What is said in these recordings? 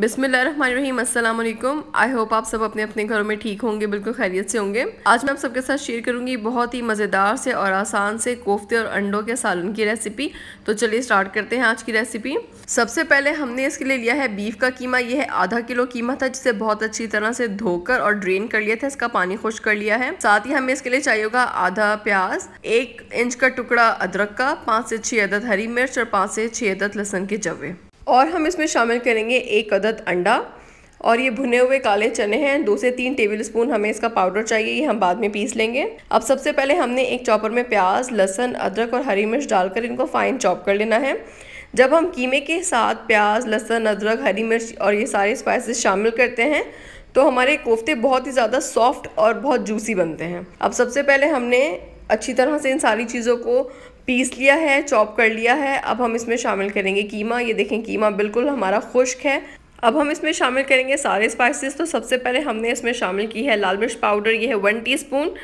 बिसमीम अल्लाम I hope आप सब अपने अपने घरों में ठीक होंगे बिल्कुल खैरियत से होंगे आज मैं आप सबके साथ शेयर करूंगी बहुत ही मज़ेदार से और आसान से कोफ्ते और अंडों के सालन की रेसिपी तो चलिए स्टार्ट करते हैं आज की रेसिपी सबसे पहले हमने इसके लिए लिया है बीफ का कीमा यह है आधा किलो कीमा था जिसे बहुत अच्छी तरह से धोकर और ड्रेन कर लिया था इसका पानी खुश कर लिया है साथ ही हमें इसके लिए चाहिए होगा आधा प्याज एक इंच का टुकड़ा अदरक का पाँच से छः अदद हरी मिर्च और पाँच से छः अदद लहसन के जवे और हम इसमें शामिल करेंगे एक अदद अंडा और ये भुने हुए काले चने हैं दो से तीन टेबल स्पून हमें इसका पाउडर चाहिए ये हम बाद में पीस लेंगे अब सबसे पहले हमने एक चॉपर में प्याज लहसन अदरक और हरी मिर्च डालकर इनको फाइन चॉप कर लेना है जब हम कीमे के साथ प्याज लहसन अदरक हरी मिर्च और ये सारे स्पाइसेस शामिल करते हैं तो हमारे कोफ्ते बहुत ही ज़्यादा सॉफ्ट और बहुत जूसी बनते हैं अब सबसे पहले हमने अच्छी तरह से इन सारी चीज़ों को पीस लिया है चॉप कर लिया है अब हम इसमें शामिल करेंगे कीमा ये देखें कीमा बिल्कुल हमारा खुश्क है अब हम इसमें शामिल करेंगे सारे स्पाइसेस तो सबसे पहले हमने इसमें शामिल की है लाल मिर्च पाउडर ये है वन टीस्पून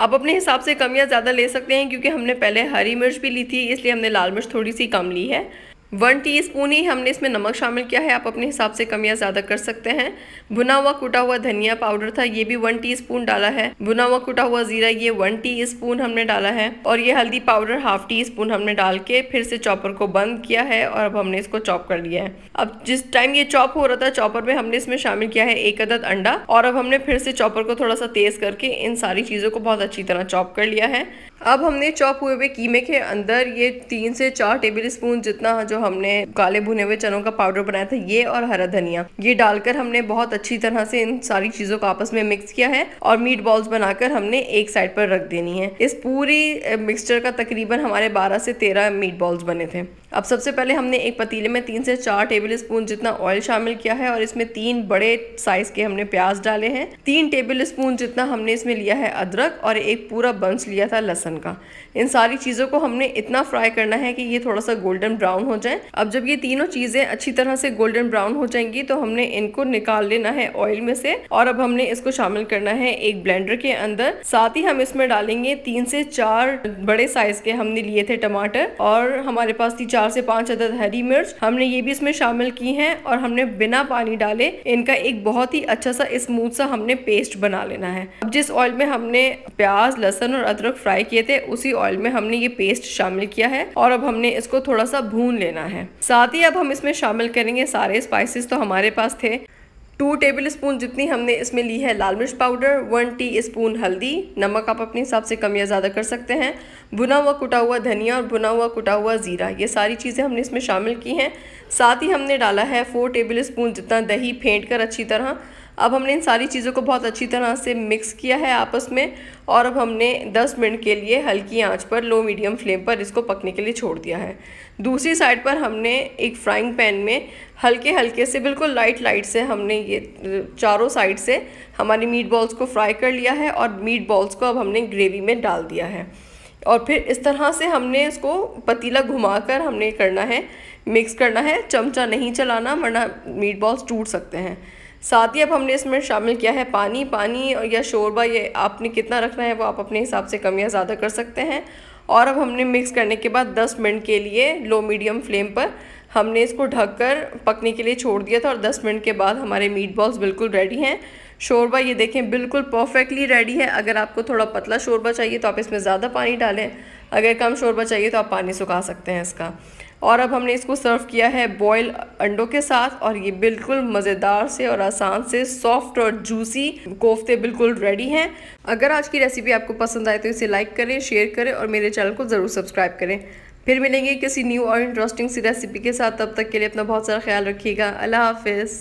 आप अपने हिसाब से कम या ज़्यादा ले सकते हैं क्योंकि हमने पहले हरी मिर्च भी ली थी इसलिए हमने लाल मिर्च थोड़ी सी कम ली है वन टीस्पून ही हमने इसमें नमक शामिल किया है आप अपने हिसाब से कम या ज़्यादा कर सकते हैं भुना हुआ कुटा हुआ धनिया पाउडर था ये भी वन टीस्पून डाला है भुना हुआ कुटा हुआ ज़ीरा ये वन टीस्पून हमने डाला है और ये हल्दी पाउडर हाफ टी स्पून हमने डाल के फिर से चॉपर को बंद किया है और अब हमने इसको चॉप कर लिया है अब जिस टाइम ये चॉप हो रहा था चॉपर में हमने इसमें शामिल किया है एक अदद अंडा और अब हमने फिर से चॉपर को थोड़ा सा तेज़ करके इन सारी चीज़ों को बहुत अच्छी तरह चॉप कर लिया है अब हमने चॉप हुए हुए कीमे के अंदर ये तीन से चार टेबल स्पून जितना जो हमने काले भुने हुए चनों का पाउडर बनाया था ये और हरा धनिया ये डालकर हमने बहुत अच्छी तरह से इन सारी चीज़ों को आपस में मिक्स किया है और मीट बॉल्स बनाकर हमने एक साइड पर रख देनी है इस पूरी मिक्सचर का तकरीबन हमारे बारह से तेरह मीट बॉल्स बने थे अब सबसे पहले हमने एक पतीले में तीन से चार टेबल स्पून जितना ऑयल शामिल किया है और इसमें तीन बड़े साइज के हमने प्याज डाले हैं तीन टेबल स्पून जितना हमने इसमें लिया है अदरक और एक पूरा बंस लिया था लहसन का इन सारी चीज़ों को हमने इतना फ्राई करना है कि ये थोड़ा सा गोल्डन ब्राउन हो जाए है अब जब ये तीनों चीजें अच्छी तरह से गोल्डन ब्राउन हो जाएंगी तो हमने इनको निकाल लेना है ऑयल में से और अब हमने इसको शामिल करना है एक ब्लेंडर के अंदर साथ ही हम इसमें डालेंगे तीन से चार बड़े साइज के हमने लिए थे टमाटर और हमारे पास थी चार से पांच अदद हरी मिर्च हमने ये भी इसमें शामिल की है और हमने बिना पानी डाले इनका एक बहुत ही अच्छा सा स्मूथ सा हमने पेस्ट बना लेना है अब जिस ऑयल में हमने प्याज लहसन और अदरक फ्राई किए थे उसी ऑयल में हमने ये पेस्ट शामिल किया है और अब हमने इसको थोड़ा सा भून लेना लेना है साथ ही अब हम इसमें शामिल करेंगे सारे स्पाइसेस तो हमारे पास थे टू टेबल स्पून जितनी हमने इसमें ली है लाल मिर्च पाउडर वन टी स्पून हल्दी नमक आप अपने हिसाब से कम या ज़्यादा कर सकते हैं भुना हुआ कुटा हुआ धनिया और भुना हुआ कुटा हुआ ज़ीरा ये सारी चीज़ें हमने इसमें शामिल की हैं साथ ही हमने डाला है फोर टेबल स्पून जितना दही फेंट कर अच्छी तरह अब हमने इन सारी चीज़ों को बहुत अच्छी तरह से मिक्स किया है आपस में और अब हमने 10 मिनट के लिए हल्की आंच पर लो मीडियम फ्लेम पर इसको पकने के लिए छोड़ दिया है दूसरी साइड पर हमने एक फ्राइंग पैन में हल्के हल्के से बिल्कुल लाइट लाइट से हमने ये चारों साइड से हमारी मीट बॉल्स को फ्राई कर लिया है और मीट बॉल्स को अब हमने ग्रेवी में डाल दिया है और फिर इस तरह से हमने इसको पतीला घुमाकर हमने करना है मिक्स करना है चमचा नहीं चलाना वरना मीट बॉल्स टूट सकते हैं साथ ही अब हमने इसमें शामिल किया है पानी पानी या शोरबा ये आपने कितना रखना है वो आप अपने हिसाब से कम या ज़्यादा कर सकते हैं और अब हमने मिक्स करने के बाद 10 मिनट के लिए लो मीडियम फ्लेम पर हमने इसको ढककर पकने के लिए छोड़ दिया था और 10 मिनट के बाद हमारे मीट बॉल्स बिल्कुल रेडी हैं शोरबा ये देखें बिल्कुल परफेक्टली रेडी है अगर आपको थोड़ा पतला शोरबा चाहिए तो आप इसमें ज़्यादा पानी डालें अगर कम शोरबा चाहिए तो आप पानी सुखा सकते हैं इसका और अब हमने इसको सर्व किया है बॉयल अंडों के साथ और ये बिल्कुल मज़ेदार से और आसान से सॉफ्ट और जूसी कोफ्ते बिल्कुल रेडी हैं अगर आज की रेसिपी आपको पसंद आए तो इसे लाइक करें शेयर करें और मेरे चैनल को ज़रूर सब्सक्राइब करें फिर मिलेंगे किसी न्यू और इंटरेस्टिंग सी रेसिपी के साथ तब तक के लिए अपना बहुत सारा ख्याल रखिएगा अल्लाह हाफिज़